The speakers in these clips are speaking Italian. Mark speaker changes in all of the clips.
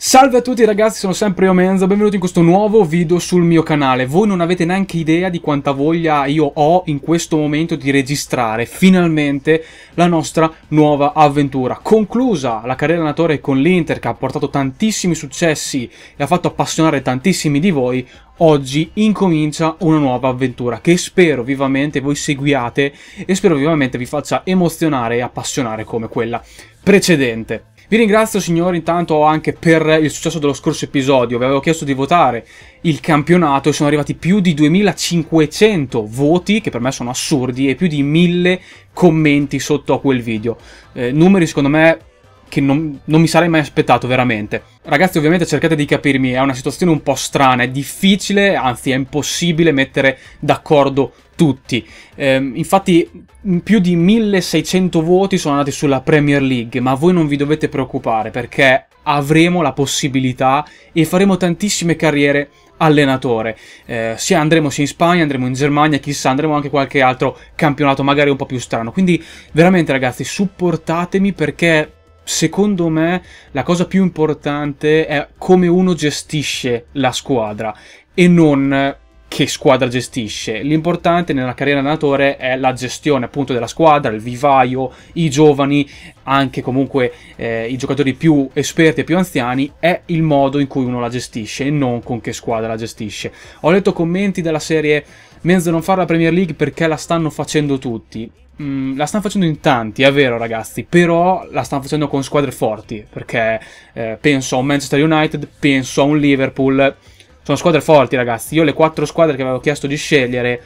Speaker 1: Salve a tutti ragazzi, sono sempre io Menzo, benvenuti in questo nuovo video sul mio canale. Voi non avete neanche idea di quanta voglia io ho in questo momento di registrare finalmente la nostra nuova avventura. Conclusa la carriera allenatore con l'Inter che ha portato tantissimi successi e ha fatto appassionare tantissimi di voi, oggi incomincia una nuova avventura che spero vivamente voi seguiate e spero vivamente vi faccia emozionare e appassionare come quella precedente. Vi ringrazio signori intanto anche per il successo dello scorso episodio, vi avevo chiesto di votare il campionato e sono arrivati più di 2500 voti, che per me sono assurdi, e più di 1000 commenti sotto a quel video. Eh, numeri secondo me che non, non, mi sarei mai aspettato veramente. Ragazzi ovviamente cercate di capirmi, è una situazione un po' strana, è difficile, anzi è impossibile mettere d'accordo tutti. Eh, infatti più di 1600 voti sono andati sulla Premier League, ma voi non vi dovete preoccupare perché avremo la possibilità e faremo tantissime carriere allenatore. Eh, sia andremo sia in Spagna, andremo in Germania, chissà, andremo anche qualche altro campionato magari un po' più strano. Quindi veramente ragazzi supportatemi perché secondo me la cosa più importante è come uno gestisce la squadra e non che squadra gestisce. L'importante nella carriera allenatore è la gestione appunto della squadra, il vivaio, i giovani, anche comunque eh, i giocatori più esperti e più anziani, è il modo in cui uno la gestisce e non con che squadra la gestisce. Ho letto commenti della serie Menzo non fare la Premier League perché la stanno facendo tutti Mm, la stanno facendo in tanti, è vero ragazzi, però la stanno facendo con squadre forti, perché eh, penso a un Manchester United, penso a un Liverpool, sono squadre forti ragazzi, io le quattro squadre che avevo chiesto di scegliere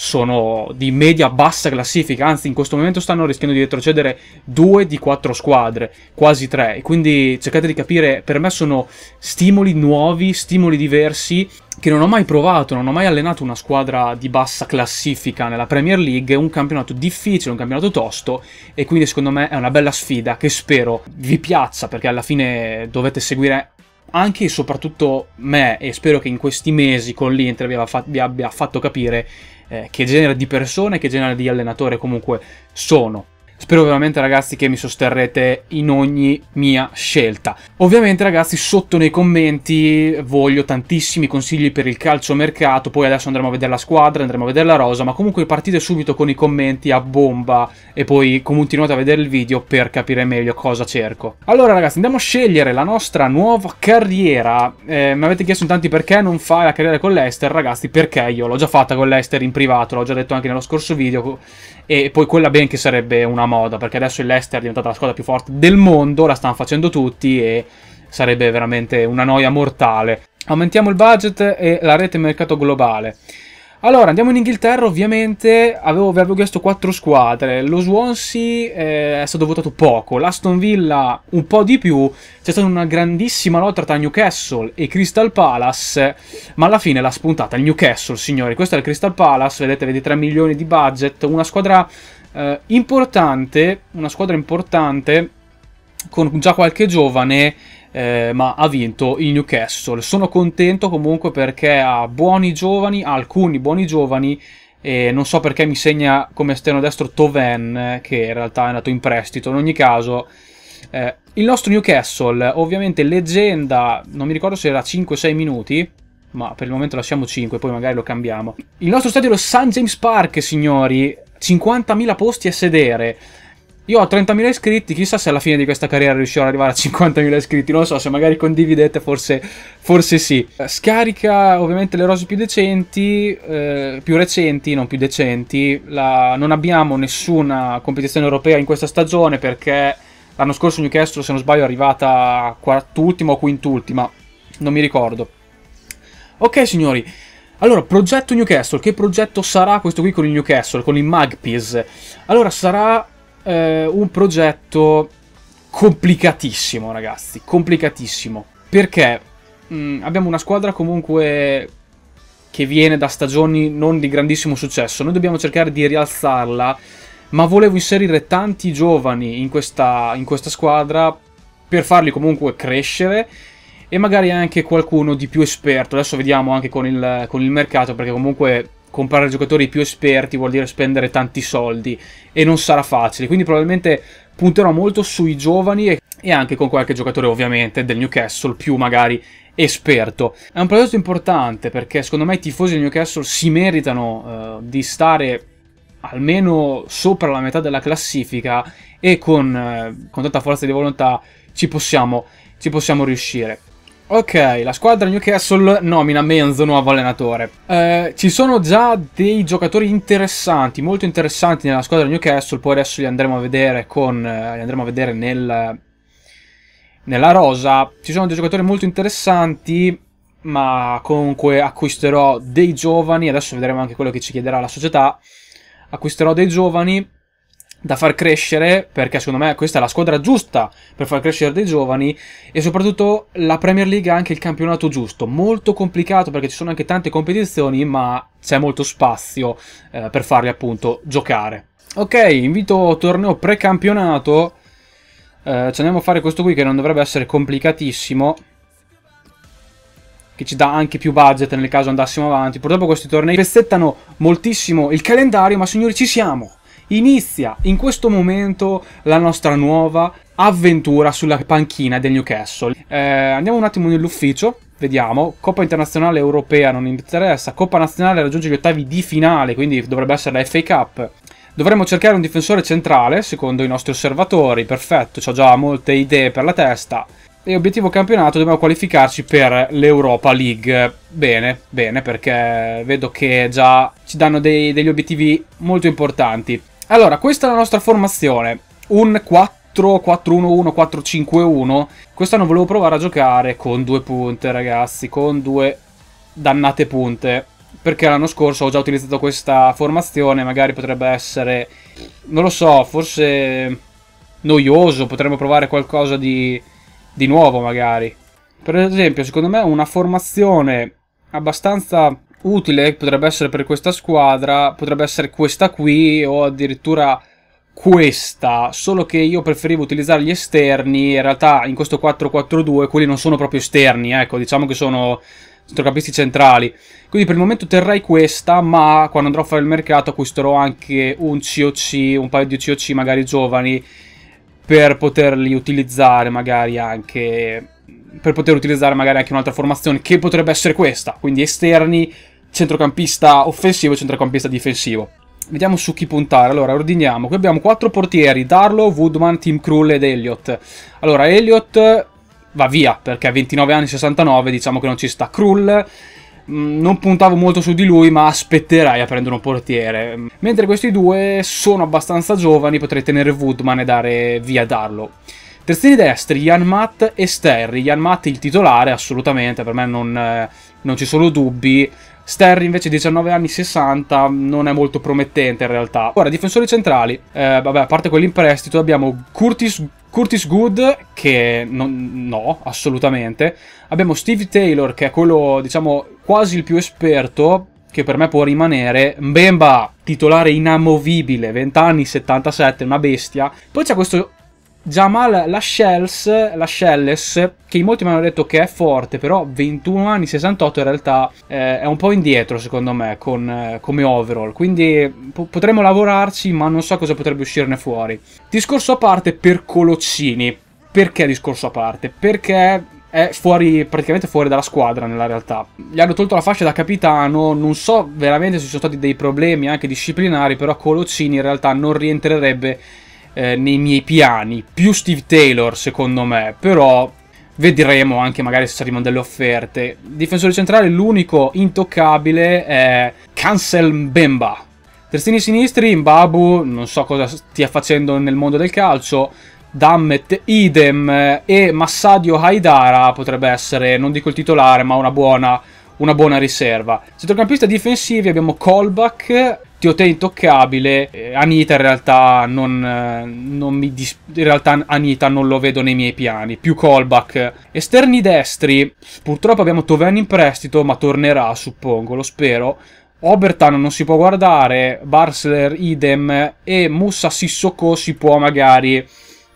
Speaker 1: sono di media bassa classifica, anzi in questo momento stanno rischiando di retrocedere due di quattro squadre, quasi tre, e quindi cercate di capire, per me sono stimoli nuovi, stimoli diversi, che non ho mai provato, non ho mai allenato una squadra di bassa classifica nella Premier League, è un campionato difficile, un campionato tosto, e quindi secondo me è una bella sfida che spero vi piaccia, perché alla fine dovete seguire anche e soprattutto me, e spero che in questi mesi con l'Inter vi, vi abbia fatto capire eh, che genere di persone, che genere di allenatore comunque sono. Spero veramente ragazzi che mi sosterrete in ogni mia scelta. Ovviamente ragazzi sotto nei commenti voglio tantissimi consigli per il calciomercato, poi adesso andremo a vedere la squadra, andremo a vedere la rosa, ma comunque partite subito con i commenti a bomba e poi continuate a vedere il video per capire meglio cosa cerco. Allora ragazzi andiamo a scegliere la nostra nuova carriera. Eh, mi avete chiesto in tanti perché non fai la carriera con l'Ester, ragazzi perché io l'ho già fatta con l'Ester in privato, l'ho già detto anche nello scorso video e poi quella ben che sarebbe una moda, perché adesso il Leicester è diventata la squadra più forte del mondo, la stanno facendo tutti e sarebbe veramente una noia mortale. Aumentiamo il budget e la rete mercato globale. Allora, andiamo in Inghilterra, ovviamente avevo, avevo chiesto quattro squadre, lo Swansea eh, è stato votato poco, l'Aston Villa un po' di più, c'è stata una grandissima lotta tra Newcastle e Crystal Palace, ma alla fine l'ha spuntata il Newcastle, signori, questo è il Crystal Palace, vedete, vedete 3 milioni di budget, una squadra eh, importante, una squadra importante, con già qualche giovane, eh, ma ha vinto il Newcastle. Sono contento comunque perché ha buoni giovani, ha alcuni buoni giovani, e non so perché mi segna come esterno destro Toven, che in realtà è andato in prestito. In ogni caso, eh, il nostro Newcastle, ovviamente leggenda, non mi ricordo se era 5-6 minuti, ma per il momento lasciamo 5, poi magari lo cambiamo. Il nostro stadio è lo St. James Park, signori, 50.000 posti a sedere. Io ho 30.000 iscritti, chissà se alla fine di questa carriera riuscirò ad arrivare a 50.000 iscritti, non lo so, se magari condividete forse, forse sì. Eh, scarica ovviamente le rose più decenti, eh, più recenti, non più decenti, La, non abbiamo nessuna competizione europea in questa stagione perché l'anno scorso Newcastle se non sbaglio è arrivata quart'ultima o quint'ultima, non mi ricordo. Ok signori, allora, progetto Newcastle, che progetto sarà questo qui con il Newcastle, con i Magpies? Allora, sarà eh, un progetto complicatissimo, ragazzi, complicatissimo, perché mh, mm, abbiamo una squadra comunque che viene da stagioni non di grandissimo successo, noi dobbiamo cercare di rialzarla, ma volevo inserire tanti giovani in questa, in questa squadra per farli comunque crescere e magari anche qualcuno di più esperto. Adesso vediamo anche con il, con il mercato, perché comunque comprare giocatori più esperti vuol dire spendere tanti soldi e non sarà facile, quindi probabilmente punterò molto sui giovani e anche con qualche giocatore ovviamente del Newcastle più magari esperto. È un progetto importante perché secondo me i tifosi del Newcastle si meritano uh, di stare almeno sopra la metà della classifica e con, uh, con tanta forza di volontà ci possiamo, ci possiamo riuscire. Ok, la squadra Newcastle nomina Menzo nuovo allenatore. Eh, ci sono già dei giocatori interessanti, molto interessanti nella squadra Newcastle, poi adesso li andremo a vedere, con, eh, li andremo a vedere nel, nella rosa. Ci sono dei giocatori molto interessanti, ma comunque acquisterò dei giovani, adesso vedremo anche quello che ci chiederà la società. Acquisterò dei giovani da far crescere, perché secondo me questa è la squadra giusta per far crescere dei giovani e soprattutto la Premier League ha anche il campionato giusto, molto complicato perché ci sono anche tante competizioni, ma c'è molto spazio eh, per farli appunto giocare. Ok, invito torneo precampionato. Eh, ci andiamo a fare questo qui che non dovrebbe essere complicatissimo. Che ci dà anche più budget nel caso andassimo avanti. Purtroppo questi tornei pezzettano moltissimo il calendario, ma signori ci siamo! Inizia in questo momento la nostra nuova avventura sulla panchina del Newcastle. Eh, andiamo un attimo nell'ufficio, vediamo. Coppa internazionale europea non interessa, Coppa nazionale raggiunge gli ottavi di finale, quindi dovrebbe essere la FA Cup. Dovremmo cercare un difensore centrale, secondo i nostri osservatori, perfetto, ho già molte idee per la testa. E obiettivo campionato dobbiamo qualificarci per l'Europa League. Bene, bene, perché vedo che già ci danno dei, degli obiettivi molto importanti. Allora, questa è la nostra formazione. Un 4, 4-1-1, 4-5-1. Quest'anno volevo provare a giocare con due punte, ragazzi. Con due dannate punte. Perché l'anno scorso ho già utilizzato questa formazione. Magari potrebbe essere... Non lo so, forse... Noioso. Potremmo provare qualcosa di... Di nuovo, magari. Per esempio, secondo me una formazione abbastanza utile potrebbe essere per questa squadra, potrebbe essere questa qui o addirittura questa, solo che io preferivo utilizzare gli esterni, in realtà in questo 4-4-2 quelli non sono proprio esterni, ecco, diciamo che sono centrocampisti centrali. Quindi per il momento terrei questa, ma quando andrò a fare il mercato acquisterò anche un COC, un paio di COC magari giovani, per poterli utilizzare magari anche per poter utilizzare magari anche un'altra formazione che potrebbe essere questa, quindi esterni, centrocampista offensivo e centrocampista difensivo. Vediamo su chi puntare. Allora, ordiniamo. Qui abbiamo quattro portieri, Darlo, Woodman, Team Krull ed Elliott. Allora, Elliott va via perché ha 29 anni 69 diciamo che non ci sta. Krull mm, non puntavo molto su di lui, ma aspetterai a prendere un portiere. Mentre questi due sono abbastanza giovani, potrei tenere Woodman e dare via Darlo. Terzini destri, Jan Matt e Sterry. Jan Matt il titolare, assolutamente, per me non, eh, non ci sono dubbi. Sterry invece 19 anni 60 non è molto promettente in realtà. Ora, difensori centrali, eh, vabbè, a parte quelli in prestito, abbiamo Curtis, Curtis Good, che non, no, assolutamente. Abbiamo Steve Taylor, che è quello, diciamo, quasi il più esperto, che per me può rimanere. Mbemba, titolare inamovibile, 20 anni 77, una bestia. Poi c'è questo Jamal Lascelles, Lascelles, che in molti mi hanno detto che è forte, però 21 anni 68 in realtà eh, è un po' indietro secondo me con, eh, come overall, quindi po potremmo lavorarci ma non so cosa potrebbe uscirne fuori. Discorso a parte per Coloccini, perché discorso a parte? Perché è fuori, praticamente fuori dalla squadra nella realtà. Gli hanno tolto la fascia da capitano, non so veramente se ci sono stati dei problemi anche disciplinari, però Coloccini in realtà non rientrerebbe eh, nei miei piani, più Steve Taylor secondo me, però vedremo anche magari se arrivano delle offerte. Difensore centrale l'unico intoccabile è Cancel Bemba. Terzini sinistri, Mbabu, non so cosa stia facendo nel mondo del calcio, Dammet idem eh, e Massadio Haidara potrebbe essere, non dico il titolare, ma una buona, una buona riserva. Centrocampista difensivi abbiamo Kolbach, ti ho te intoccabile. Eh, Anita in realtà non, eh, non mi dis- in realtà Anita non lo vedo nei miei piani. Più callback. Esterni destri. Purtroppo abbiamo Toven in prestito, ma tornerà, suppongo, lo spero. Obertan non si può guardare, Barsler idem e Mussa Sissoko si può magari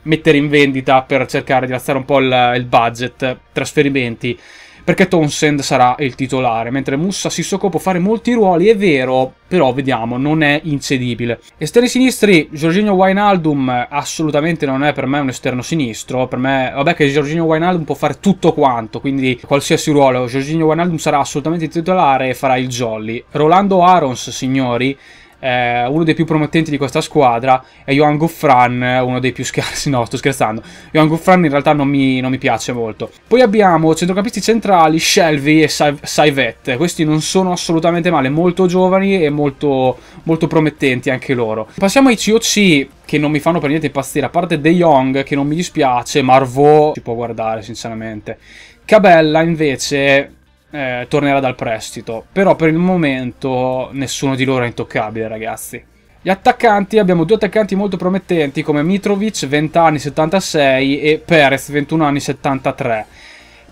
Speaker 1: mettere in vendita per cercare di alzare un po' il, il budget, trasferimenti perché Townsend sarà il titolare, mentre Mussa Sissoko può fare molti ruoli, è vero, però vediamo, non è insedibile. Esterni sinistri, Jorginho Wijnaldum assolutamente non è per me un esterno sinistro, per me, vabbè che Jorginho Wijnaldum può fare tutto quanto, quindi qualsiasi ruolo, Jorginho Wijnaldum sarà assolutamente titolare e farà il jolly. Rolando Arons, signori, eh, uno dei più promettenti di questa squadra è Johan Goffran, uno dei più scarsi, no sto scherzando, Johan Goffran in realtà non mi, non mi piace molto. Poi abbiamo centrocampisti centrali Shelby e Saivette, questi non sono assolutamente male, molto giovani e molto, molto promettenti anche loro. Passiamo ai COC che non mi fanno per niente impazzire, a parte De Jong che non mi dispiace, Marvò ci può guardare sinceramente. Cabella invece eh, tornerà dal prestito. Però per il momento nessuno di loro è intoccabile, ragazzi. Gli attaccanti, abbiamo due attaccanti molto promettenti come Mitrovic, 20 anni 76 e Perez, 21 anni 73.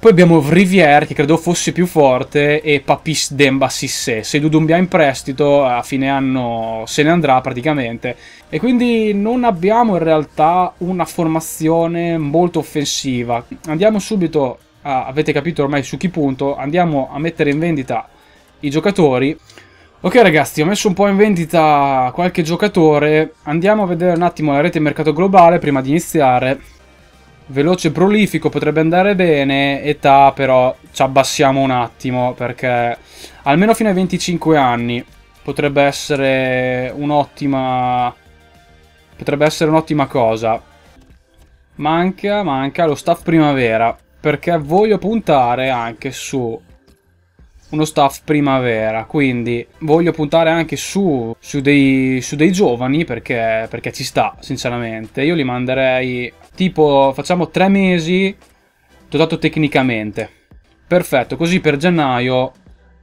Speaker 1: Poi abbiamo Rivière che credo fosse più forte e Papis Demba Sissé. Se Dudumbia in prestito a fine anno se ne andrà praticamente. E quindi non abbiamo in realtà una formazione molto offensiva. Andiamo subito ah, avete capito ormai su chi punto, andiamo a mettere in vendita i giocatori. Ok ragazzi, ho messo un po' in vendita qualche giocatore, andiamo a vedere un attimo la rete mercato globale prima di iniziare. Veloce e prolifico potrebbe andare bene, età però ci abbassiamo un attimo perché almeno fino ai 25 anni potrebbe essere un'ottima potrebbe essere un'ottima cosa. Manca, manca lo staff primavera perché voglio puntare anche su uno staff primavera, quindi voglio puntare anche su, su, dei, su dei, giovani perché, perché, ci sta, sinceramente. Io li manderei tipo, facciamo tre mesi, dotato tecnicamente. Perfetto, così per gennaio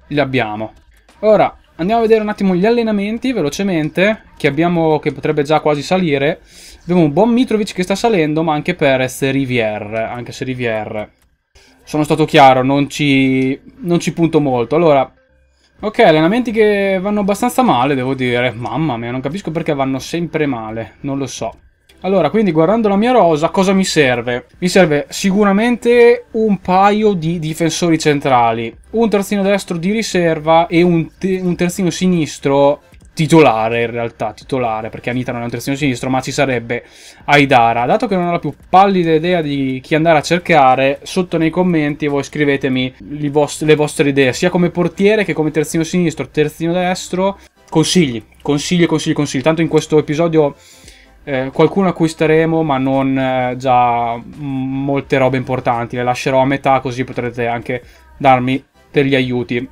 Speaker 1: li abbiamo. Ora, Andiamo a vedere un attimo gli allenamenti velocemente che abbiamo, che potrebbe già quasi salire. Abbiamo un buon Mitrovic che sta salendo, ma anche Perez e Rivier, anche se Rivier... Sono stato chiaro, non ci, non ci punto molto. Allora, ok, allenamenti che vanno abbastanza male, devo dire. Mamma mia, non capisco perché vanno sempre male, non lo so. Allora, quindi guardando la mia rosa, cosa mi serve? Mi serve sicuramente un paio di difensori centrali, un terzino destro di riserva e un, te un terzino sinistro titolare in realtà, titolare, perché Anita non è un terzino sinistro, ma ci sarebbe Aidara. Dato che non ho la più pallida idea di chi andare a cercare, sotto nei commenti voi scrivetemi vostri, le vostre idee, sia come portiere che come terzino sinistro, terzino destro. Consigli, consigli, consigli, consigli. Tanto in questo episodio eh, qualcuno acquisteremo, ma non eh, già molte robe importanti. Le lascerò a metà così potrete anche darmi degli aiuti.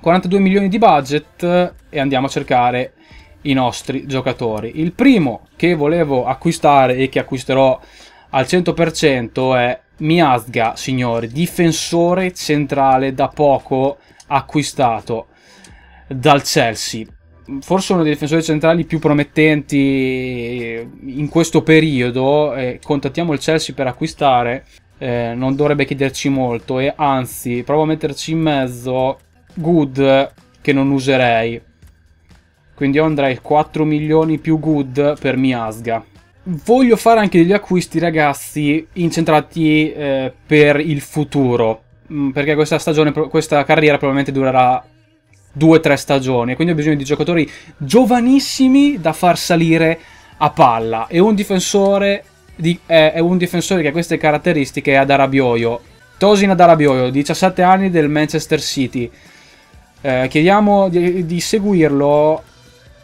Speaker 1: 42 milioni di budget eh, e andiamo a cercare i nostri giocatori. Il primo che volevo acquistare e che acquisterò al 100% è Miazga, signori, difensore centrale da poco acquistato dal Chelsea forse uno dei difensori centrali più promettenti in questo periodo, eh, contattiamo il Chelsea per acquistare, eh, non dovrebbe chiederci molto e anzi provo a metterci in mezzo Good che non userei. Quindi io andrei 4 milioni più Good per Miasga. Voglio fare anche degli acquisti ragazzi incentrati eh, per il futuro, mm, perché questa stagione, questa carriera probabilmente durerà due o tre stagioni. Quindi ho bisogno di giocatori giovanissimi da far salire a palla. E un difensore, di, eh, è un difensore che ha queste caratteristiche è Adarabioio. Tosin Adarabioio, 17 anni del Manchester City. Eh, chiediamo di, di seguirlo,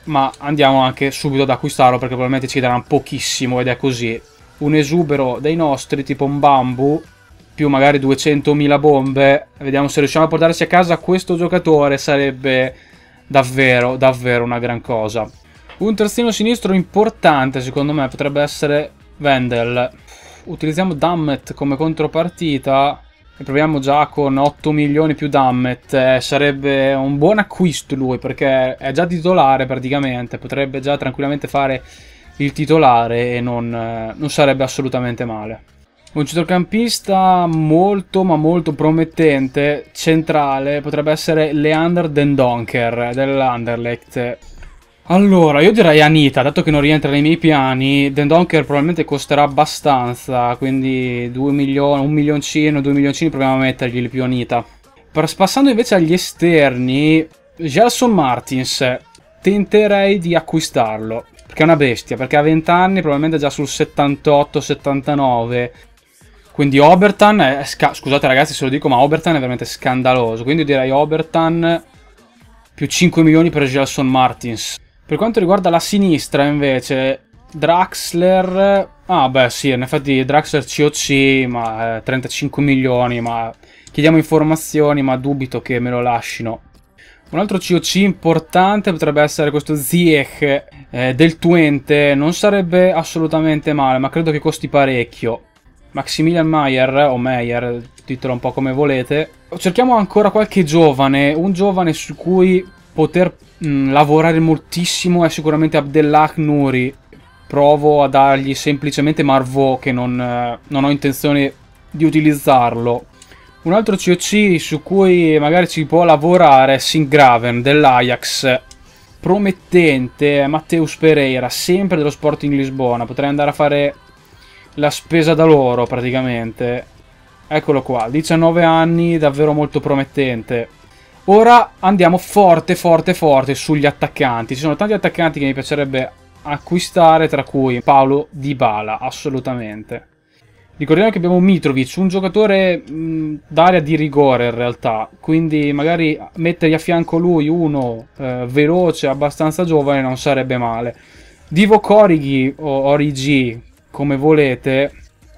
Speaker 1: ma andiamo anche subito ad acquistarlo perché probabilmente ci darà pochissimo ed è così. Un esubero dei nostri, tipo un bambù, più magari 200.000 bombe, vediamo se riusciamo a portarsi a casa questo giocatore, sarebbe davvero, davvero una gran cosa. Un terzino sinistro importante secondo me potrebbe essere Vendel. Utilizziamo Dammet come contropartita e proviamo già con 8 milioni più Dammet. Eh, sarebbe un buon acquisto lui perché è già titolare praticamente, potrebbe già tranquillamente fare il titolare e non, eh, non sarebbe assolutamente male. Un centrocampista molto ma molto promettente, centrale, potrebbe essere Leander Dendonker dell'Anderlecht. Allora, io direi Anita, dato che non rientra nei miei piani, Dendonker probabilmente costerà abbastanza, quindi 2 milioni, 1 milioncino, 2 milioncini proviamo a mettergli più Anita. passando invece agli esterni, Gelson Martins, tenterei di acquistarlo, perché è una bestia, perché ha 20 anni, probabilmente già sul 78-79 quindi Obertan è... Scusate ragazzi se lo dico, ma Obertan è veramente scandaloso. Quindi io direi Obertan più 5 milioni per Gelson Martins. Per quanto riguarda la sinistra invece, Draxler... Ah beh sì, in effetti Draxler COC, ma eh, 35 milioni, ma chiediamo informazioni, ma dubito che me lo lasciano. Un altro COC importante potrebbe essere questo Ziech eh, del Twente, non sarebbe assolutamente male, ma credo che costi parecchio. Maximilian Mayer o Meyer, titolo un po' come volete. Cerchiamo ancora qualche giovane, un giovane su cui poter mh, mm, lavorare moltissimo è sicuramente Abdellah Nouri. Provo a dargli semplicemente Marvo che non, eh, non ho intenzione di utilizzarlo. Un altro COC su cui magari ci può lavorare è Singraven dell'Ajax. Promettente Matteus Pereira, sempre dello Sporting Lisbona. Potrei andare a fare la spesa da loro praticamente. Eccolo qua, 19 anni, davvero molto promettente. Ora andiamo forte, forte, forte sugli attaccanti. Ci sono tanti attaccanti che mi piacerebbe acquistare, tra cui Paolo Dybala, assolutamente. Ricordiamo che abbiamo Mitrovic, un giocatore d'area di rigore in realtà, quindi magari mettergli a fianco lui uno eh, veloce, abbastanza giovane, non sarebbe male. Divo Corrighi, o Origi, come volete.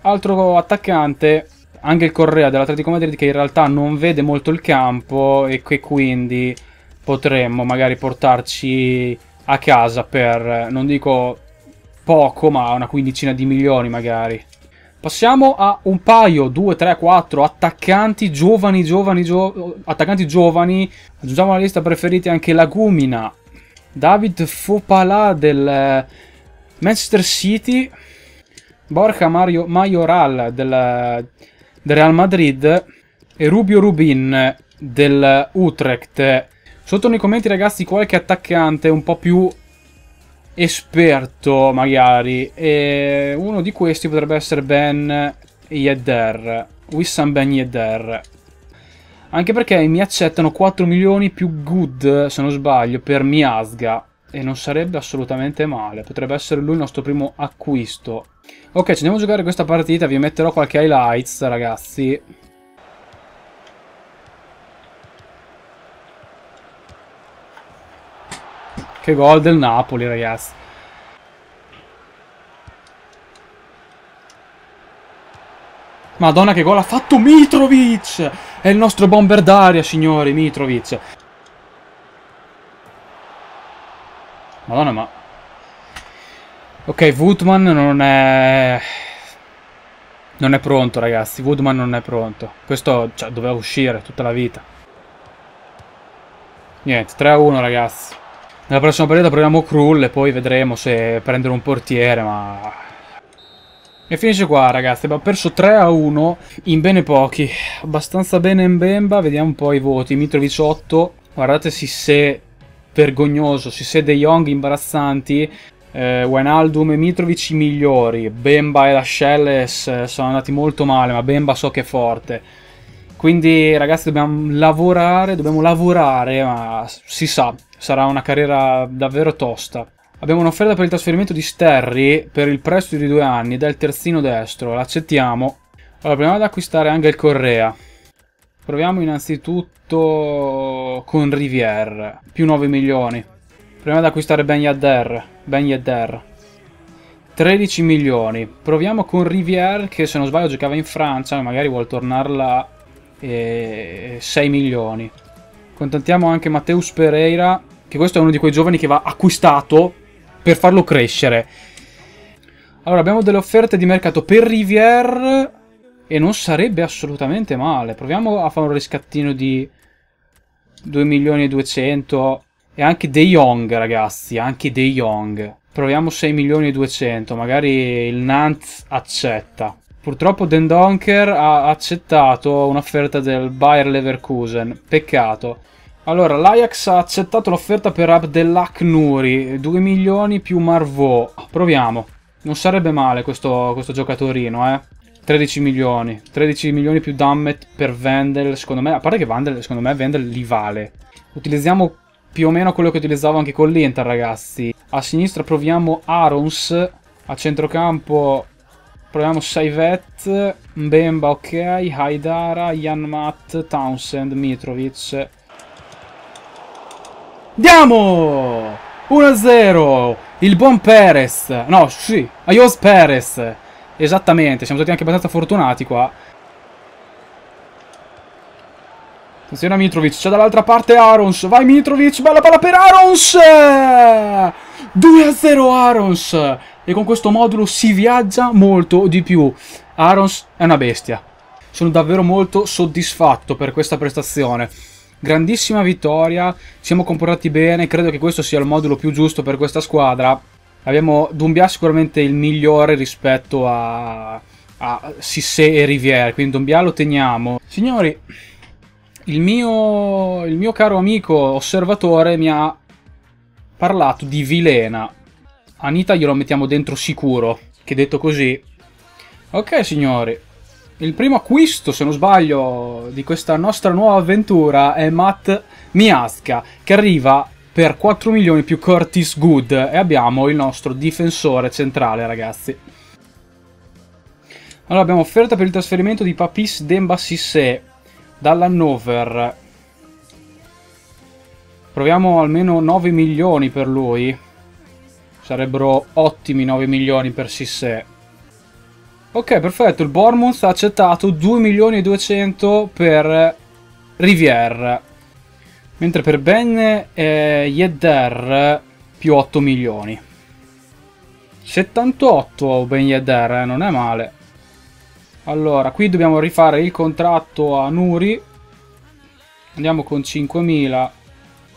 Speaker 1: Altro attaccante, anche il Correa dell'Atletico Madrid che in realtà non vede molto il campo e che quindi potremmo magari portarci a casa per, non dico poco, ma una quindicina di milioni magari. Passiamo a un paio, 2, 3, 4 attaccanti giovani, giovani, gio attaccanti giovani. Aggiungiamo alla lista preferiti anche Lagumina, David Fopalà del eh, Manchester City, Borja Mario, Majoral del, del Real Madrid e Rubio Rubin del Utrecht. Sotto nei commenti ragazzi qualche attaccante un po' più esperto magari e uno di questi potrebbe essere Ben Yedder, Wissam Ben Yedder. Anche perché mi accettano 4 milioni più good, se non sbaglio, per Miasga. E non sarebbe assolutamente male. Potrebbe essere lui il nostro primo acquisto. Ok, ci andiamo a giocare questa partita, vi metterò qualche highlights, ragazzi. Che gol del Napoli, ragazzi. Madonna che gol ha fatto Mitrovic! È il nostro bomber d'aria, signori, Mitrovic. Madonna, ma Ok, Woodman non è... Non è pronto, ragazzi. Woodman non è pronto. Questo cioè, doveva uscire tutta la vita. Niente, 3-1, a ragazzi. Nella prossima partita proviamo Krull e poi vedremo se prendere un portiere, ma... E finisce qua, ragazzi. Abbiamo perso 3-1 a in bene pochi. Abbastanza bene in Bemba. Vediamo un po' i voti. Mitrovic 8. Guardate se vergognoso, si sede Young imbarazzanti, eh, Wijnaldum e Mitrovic i migliori, Bemba e Lascelle eh, sono andati molto male, ma Bemba so che è forte. Quindi ragazzi dobbiamo lavorare, dobbiamo lavorare, ma si sa, sarà una carriera davvero tosta. Abbiamo un'offerta per il trasferimento di Sterry per il prestito di due anni dal terzino destro, l'accettiamo. Allora proviamo ad acquistare anche il Correa. Proviamo innanzitutto con Rivier, più 9 milioni. Proviamo ad acquistare Ben Yadder. Ben Yedder. 13 milioni. Proviamo con Rivière che se non sbaglio giocava in Francia, magari vuole tornarla eh, 6 milioni. Contattiamo anche Matteus Pereira, che questo è uno di quei giovani che va acquistato per farlo crescere. Allora, abbiamo delle offerte di mercato per Rivière e non sarebbe assolutamente male. Proviamo a fare un riscattino di 2 milioni e 200 e anche De Jong, ragazzi, anche De Jong. Proviamo 6 milioni e 200, magari il Nantes accetta. Purtroppo Den Donker ha accettato un'offerta del Bayer Leverkusen, peccato. Allora, l'Ajax ha accettato l'offerta per Abdellak Nuri, 2 milioni più Marvò. Proviamo. Non sarebbe male questo, questo giocatorino, eh. 13 milioni. 13 milioni più Dammet per Vendel, secondo me. A parte che Vendel, secondo me, Vendel li vale. Utilizziamo più o meno quello che utilizzavo anche con l'Inter, ragazzi. A sinistra proviamo Arons, a centrocampo proviamo Saivet, Mbemba, ok, Haidara, Matt, Townsend, Mitrovic. Andiamo! 1-0! Il buon Perez! No, sì, Ayos Perez! Esattamente, siamo stati anche abbastanza fortunati qua. Attenzione a Mitrovic, c'è dall'altra parte Arons, vai Mitrovic, bella palla per Arons! 2-0 Arons! E con questo modulo si viaggia molto di più. Arons è una bestia. Sono davvero molto soddisfatto per questa prestazione. Grandissima vittoria, siamo comportati bene, credo che questo sia il modulo più giusto per questa squadra. Abbiamo Dumbia sicuramente il migliore rispetto a, a Sissé e Rivière, quindi Dumbia lo teniamo. Signori, il mio, il mio caro amico osservatore mi ha parlato di Vilena. Anita glielo mettiamo dentro sicuro, che detto così. Ok signori, il primo acquisto, se non sbaglio, di questa nostra nuova avventura è Matt Miazka, che arriva per 4 milioni più Curtis Good e abbiamo il nostro difensore centrale, ragazzi. Allora, abbiamo offerta per il trasferimento di Papis Demba Sissé, dall'Hannover. Proviamo almeno 9 milioni per lui. Sarebbero ottimi 9 milioni per Sissé. Ok, perfetto. Il Bournemouth ha accettato 2 milioni e 200 per Rivière. Mentre per Ben e Yedder più 8 milioni. 78 Ben Yedder, eh, non è male. Allora, qui dobbiamo rifare il contratto a Nuri. Andiamo con 5.000.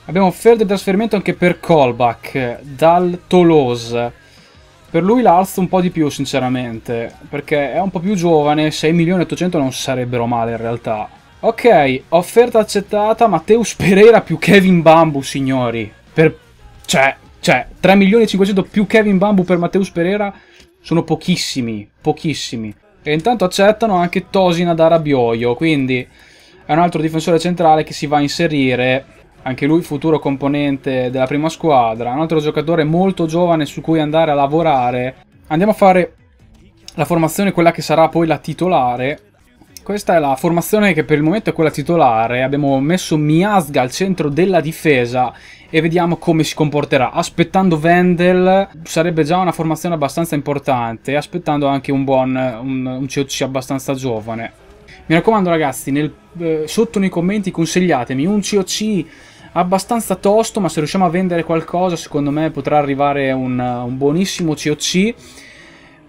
Speaker 1: Abbiamo offerto il trasferimento anche per Kolbach, dal Tolose. Per lui l'alzo un po' di più, sinceramente, perché è un po' più giovane, 6.800.000 non sarebbero male in realtà. Ok, offerta accettata, Matteus Pereira più Kevin Bambu, signori. Per... cioè, cioè, 3 più Kevin Bambu per Matteus Pereira sono pochissimi, pochissimi. E intanto accettano anche Tosina da Rabioio, quindi è un altro difensore centrale che si va a inserire, anche lui futuro componente della prima squadra, un altro giocatore molto giovane su cui andare a lavorare. Andiamo a fare la formazione, quella che sarà poi la titolare, questa è la formazione che per il momento è quella titolare. Abbiamo messo Miasga al centro della difesa e vediamo come si comporterà. Aspettando Vendel sarebbe già una formazione abbastanza importante, aspettando anche un buon un, un COC abbastanza giovane. Mi raccomando ragazzi, nel, eh, sotto nei commenti consigliatemi un COC abbastanza tosto, ma se riusciamo a vendere qualcosa secondo me potrà arrivare un, un buonissimo COC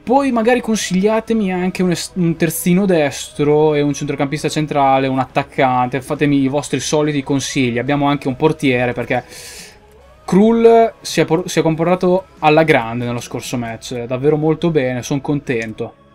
Speaker 1: poi magari consigliatemi anche un, un, terzino destro e un centrocampista centrale, un attaccante, fatemi i vostri soliti consigli. Abbiamo anche un portiere perché Krull si è, si è comportato alla grande nello scorso match, davvero molto bene, sono contento.